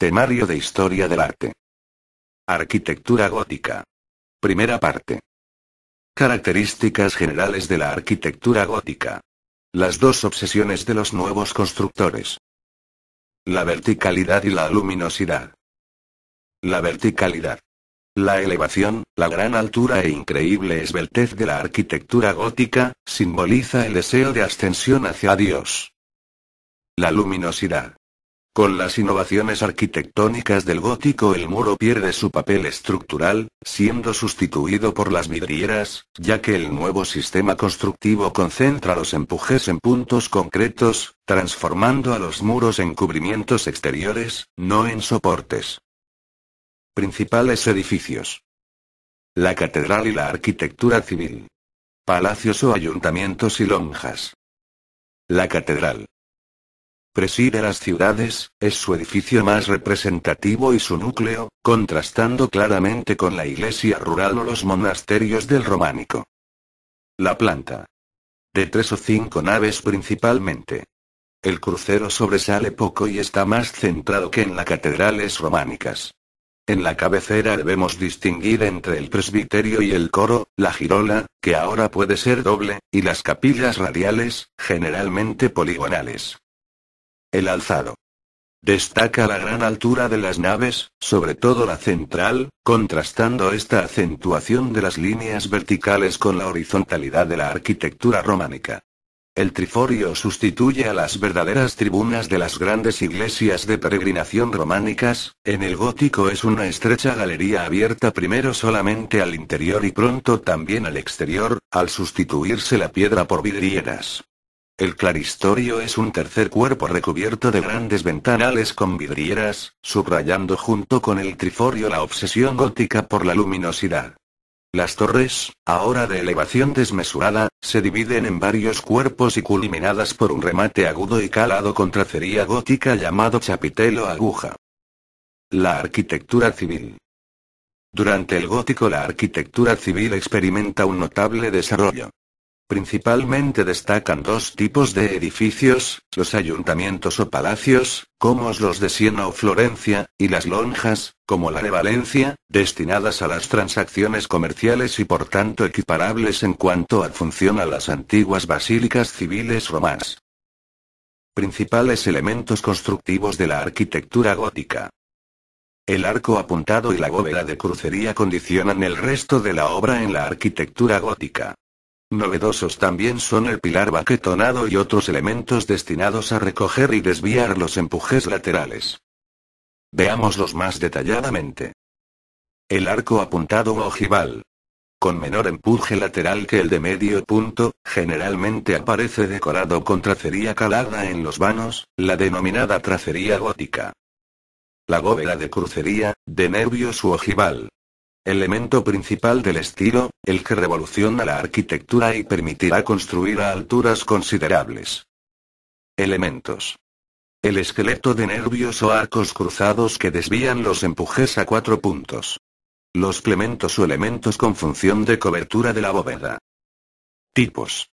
Temario de Historia del Arte. Arquitectura gótica. Primera parte. Características generales de la arquitectura gótica. Las dos obsesiones de los nuevos constructores. La verticalidad y la luminosidad. La verticalidad. La elevación, la gran altura e increíble esbeltez de la arquitectura gótica, simboliza el deseo de ascensión hacia Dios. La luminosidad. Con las innovaciones arquitectónicas del gótico el muro pierde su papel estructural, siendo sustituido por las vidrieras, ya que el nuevo sistema constructivo concentra los empujes en puntos concretos, transformando a los muros en cubrimientos exteriores, no en soportes. Principales edificios. La catedral y la arquitectura civil. Palacios o ayuntamientos y lonjas. La catedral preside las ciudades, es su edificio más representativo y su núcleo, contrastando claramente con la iglesia rural o los monasterios del románico. La planta. De tres o cinco naves principalmente. El crucero sobresale poco y está más centrado que en las catedrales románicas. En la cabecera debemos distinguir entre el presbiterio y el coro, la girola, que ahora puede ser doble, y las capillas radiales, generalmente poligonales. El alzado. Destaca la gran altura de las naves, sobre todo la central, contrastando esta acentuación de las líneas verticales con la horizontalidad de la arquitectura románica. El triforio sustituye a las verdaderas tribunas de las grandes iglesias de peregrinación románicas, en el gótico es una estrecha galería abierta primero solamente al interior y pronto también al exterior, al sustituirse la piedra por vidrieras. El claristorio es un tercer cuerpo recubierto de grandes ventanales con vidrieras, subrayando junto con el triforio la obsesión gótica por la luminosidad. Las torres, ahora de elevación desmesurada, se dividen en varios cuerpos y culminadas por un remate agudo y calado con tracería gótica llamado chapitelo aguja. La arquitectura civil. Durante el gótico la arquitectura civil experimenta un notable desarrollo. Principalmente destacan dos tipos de edificios, los ayuntamientos o palacios, como los de Siena o Florencia, y las lonjas, como la de Valencia, destinadas a las transacciones comerciales y por tanto equiparables en cuanto a función a las antiguas basílicas civiles romanas. Principales elementos constructivos de la arquitectura gótica. El arco apuntado y la bóveda de crucería condicionan el resto de la obra en la arquitectura gótica. Novedosos también son el pilar baquetonado y otros elementos destinados a recoger y desviar los empujes laterales. Veámoslos más detalladamente. El arco apuntado o ojival. Con menor empuje lateral que el de medio punto, generalmente aparece decorado con tracería calada en los vanos, la denominada tracería gótica. La bóveda de crucería, de nervios u ojival, Elemento principal del estilo, el que revoluciona la arquitectura y permitirá construir a alturas considerables. Elementos. El esqueleto de nervios o arcos cruzados que desvían los empujes a cuatro puntos. Los plementos o elementos con función de cobertura de la bóveda. Tipos.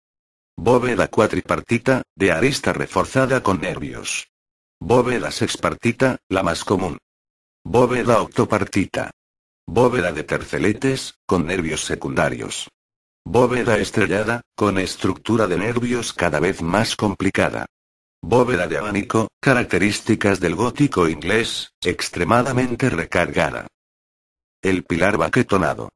Bóveda cuatripartita, de arista reforzada con nervios. Bóveda sexpartita, la más común. Bóveda octopartita, Bóveda de terceletes, con nervios secundarios. Bóveda estrellada, con estructura de nervios cada vez más complicada. Bóveda de abanico, características del gótico inglés, extremadamente recargada. El pilar baquetonado.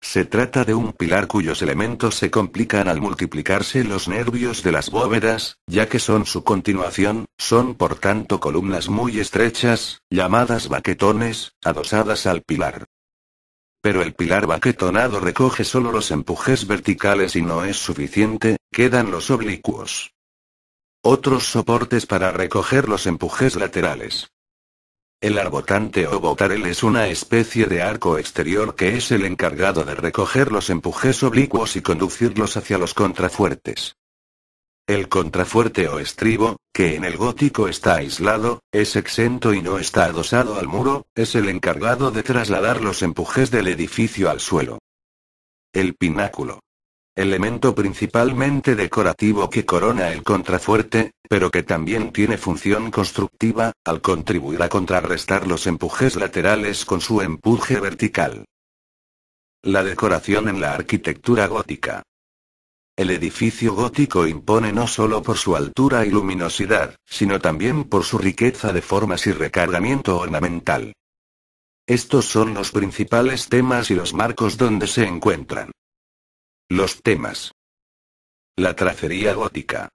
Se trata de un pilar cuyos elementos se complican al multiplicarse los nervios de las bóvedas, ya que son su continuación, son por tanto columnas muy estrechas, llamadas baquetones, adosadas al pilar. Pero el pilar baquetonado recoge solo los empujes verticales y no es suficiente, quedan los oblicuos. Otros soportes para recoger los empujes laterales. El arbotante o botarel es una especie de arco exterior que es el encargado de recoger los empujes oblicuos y conducirlos hacia los contrafuertes. El contrafuerte o estribo, que en el gótico está aislado, es exento y no está adosado al muro, es el encargado de trasladar los empujes del edificio al suelo. El pináculo. Elemento principalmente decorativo que corona el contrafuerte, pero que también tiene función constructiva, al contribuir a contrarrestar los empujes laterales con su empuje vertical. La decoración en la arquitectura gótica. El edificio gótico impone no solo por su altura y luminosidad, sino también por su riqueza de formas y recargamiento ornamental. Estos son los principales temas y los marcos donde se encuentran. Los temas. La tracería gótica.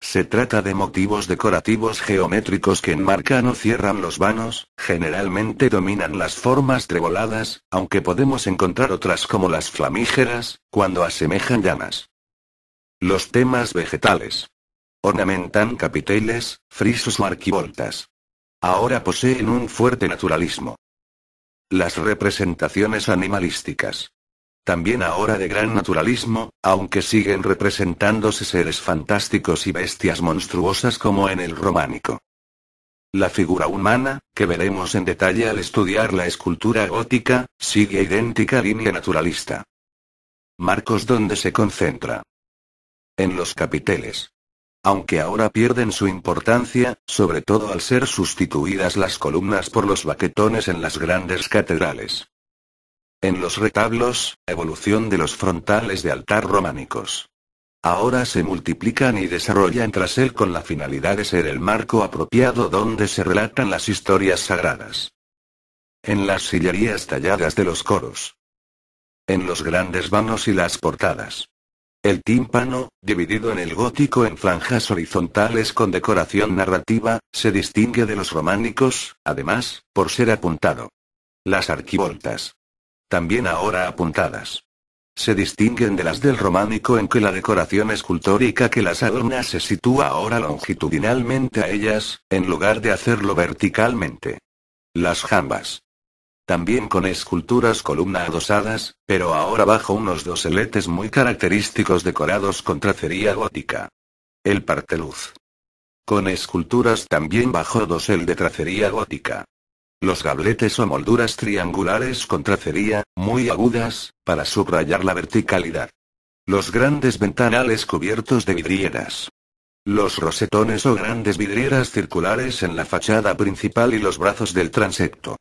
Se trata de motivos decorativos geométricos que enmarcan o cierran los vanos, generalmente dominan las formas treboladas, aunque podemos encontrar otras como las flamígeras, cuando asemejan llamas. Los temas vegetales. Ornamentan capiteles, frisos o arquivoltas. Ahora poseen un fuerte naturalismo. Las representaciones animalísticas. También ahora de gran naturalismo, aunque siguen representándose seres fantásticos y bestias monstruosas como en el románico. La figura humana, que veremos en detalle al estudiar la escultura gótica, sigue idéntica línea naturalista. Marcos donde se concentra en los capiteles. Aunque ahora pierden su importancia, sobre todo al ser sustituidas las columnas por los baquetones en las grandes catedrales. En los retablos, evolución de los frontales de altar románicos. Ahora se multiplican y desarrollan tras él con la finalidad de ser el marco apropiado donde se relatan las historias sagradas. En las sillerías talladas de los coros. En los grandes vanos y las portadas. El tímpano, dividido en el gótico en franjas horizontales con decoración narrativa, se distingue de los románicos, además, por ser apuntado. Las arquivoltas. También ahora apuntadas. Se distinguen de las del románico en que la decoración escultórica que las adorna se sitúa ahora longitudinalmente a ellas, en lugar de hacerlo verticalmente. Las jambas también con esculturas columna adosadas, pero ahora bajo unos doseletes muy característicos decorados con tracería gótica. El parteluz. Con esculturas también bajo dosel de tracería gótica. Los gabletes o molduras triangulares con tracería, muy agudas, para subrayar la verticalidad. Los grandes ventanales cubiertos de vidrieras. Los rosetones o grandes vidrieras circulares en la fachada principal y los brazos del transepto.